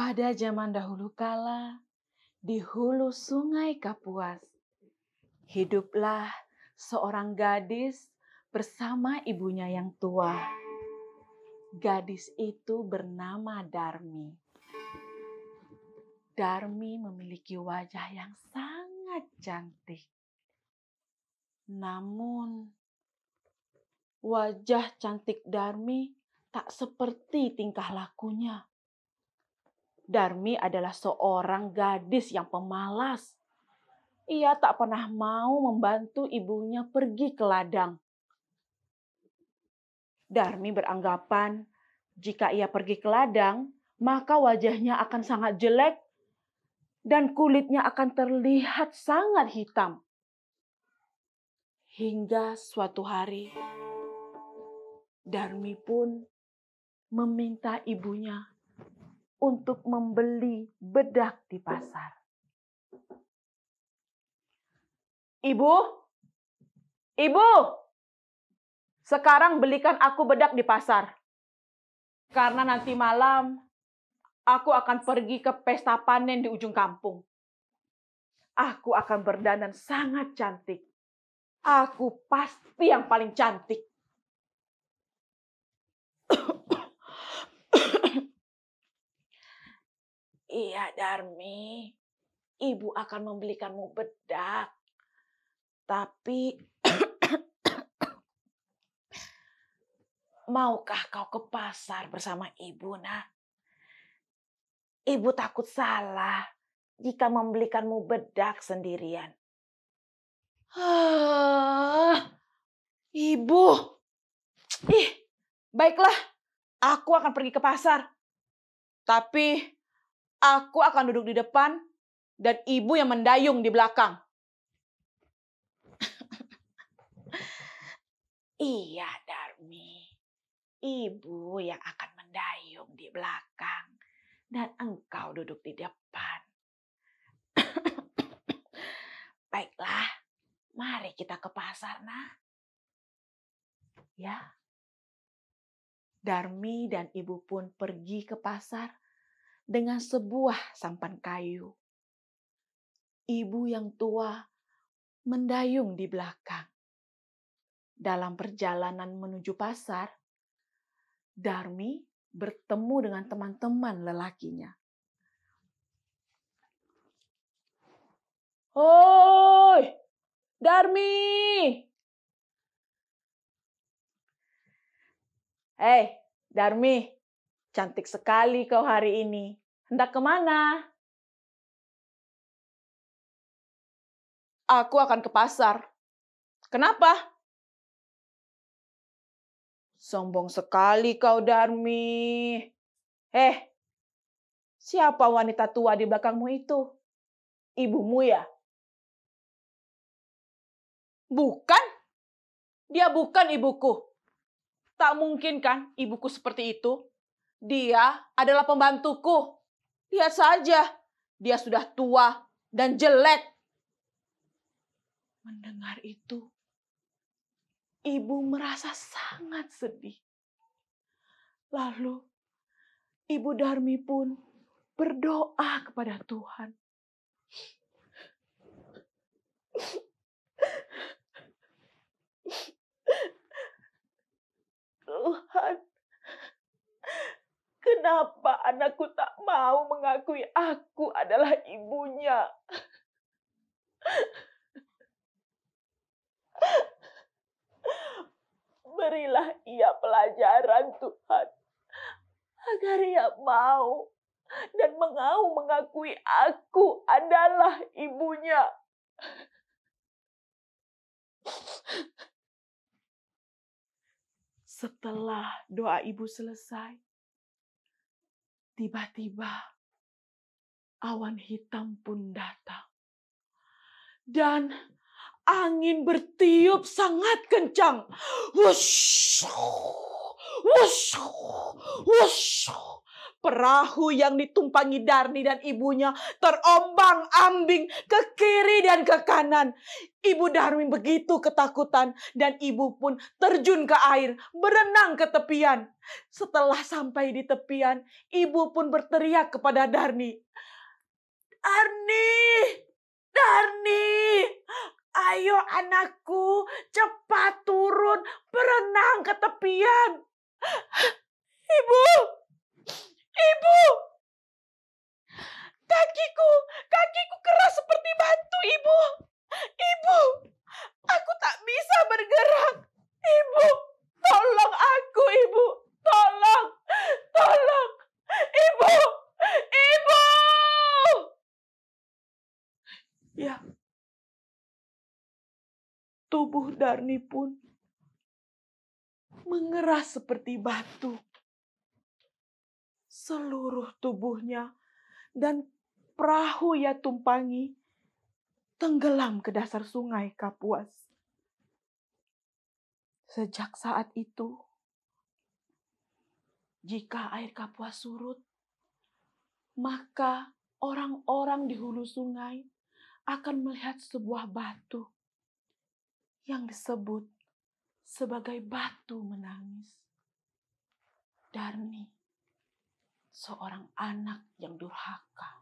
Pada zaman dahulu kala, di hulu sungai Kapuas, hiduplah seorang gadis bersama ibunya yang tua. Gadis itu bernama Darmi. Darmi memiliki wajah yang sangat cantik. Namun, wajah cantik Darmi tak seperti tingkah lakunya Darmi adalah seorang gadis yang pemalas. Ia tak pernah mau membantu ibunya pergi ke ladang. Darmi beranggapan jika ia pergi ke ladang, maka wajahnya akan sangat jelek dan kulitnya akan terlihat sangat hitam. Hingga suatu hari, Darmi pun meminta ibunya untuk membeli bedak di pasar. Ibu, ibu, sekarang belikan aku bedak di pasar. Karena nanti malam aku akan pergi ke pesta panen di ujung kampung. Aku akan berdandan sangat cantik. Aku pasti yang paling cantik. Iya, Darmi. Ibu akan membelikanmu bedak. Tapi maukah kau ke pasar bersama ibu, Nak? Ibu takut salah jika membelikanmu bedak sendirian. Ah, ibu. Ih, baiklah. Aku akan pergi ke pasar. Tapi Aku akan duduk di depan dan ibu yang mendayung di belakang. iya, Darmi. Ibu yang akan mendayung di belakang dan engkau duduk di depan. Baiklah, mari kita ke pasar, nah. Ya. Darmi dan ibu pun pergi ke pasar dengan sebuah sampan kayu. Ibu yang tua mendayung di belakang. Dalam perjalanan menuju pasar, Darmi bertemu dengan teman-teman lelakinya. Oi, Darmi! hey, Darmi, cantik sekali kau hari ini. Hendak kemana? Aku akan ke pasar. Kenapa? Sombong sekali kau, Darmi. Eh, siapa wanita tua di belakangmu itu? Ibumu ya? Bukan. Dia bukan ibuku. Tak mungkin kan ibuku seperti itu? Dia adalah pembantuku. Lihat saja, dia sudah tua dan jelek. Mendengar itu, ibu merasa sangat sedih. Lalu, ibu Darmi pun berdoa kepada Tuhan. Tuhan, kenapa anakku tak mau mengakui aku adalah ibunya. Berilah ia pelajaran, Tuhan, agar ia mau dan mengau mengakui aku adalah ibunya. Setelah doa ibu selesai, tiba-tiba awan hitam pun datang. Dan angin bertiup sangat kencang. Wush, wush, wush. Perahu yang ditumpangi Darni dan ibunya terombang ambing ke kiri dan ke kanan. Ibu Darwin begitu ketakutan dan ibu pun terjun ke air, berenang ke tepian. Setelah sampai di tepian, ibu pun berteriak kepada Darni. Arni! Darni! Ayo anakku, cepat turun, berenang ke tepian. Ibu! Ibu! Kakiku, kakiku keras seperti batu. Ya, tubuh Darni pun mengeras seperti batu. Seluruh tubuhnya dan perahu ia tumpangi tenggelam ke dasar sungai Kapuas. Sejak saat itu, jika air Kapuas surut, maka orang-orang di hulu sungai akan melihat sebuah batu yang disebut sebagai batu menangis. Darni, seorang anak yang durhaka.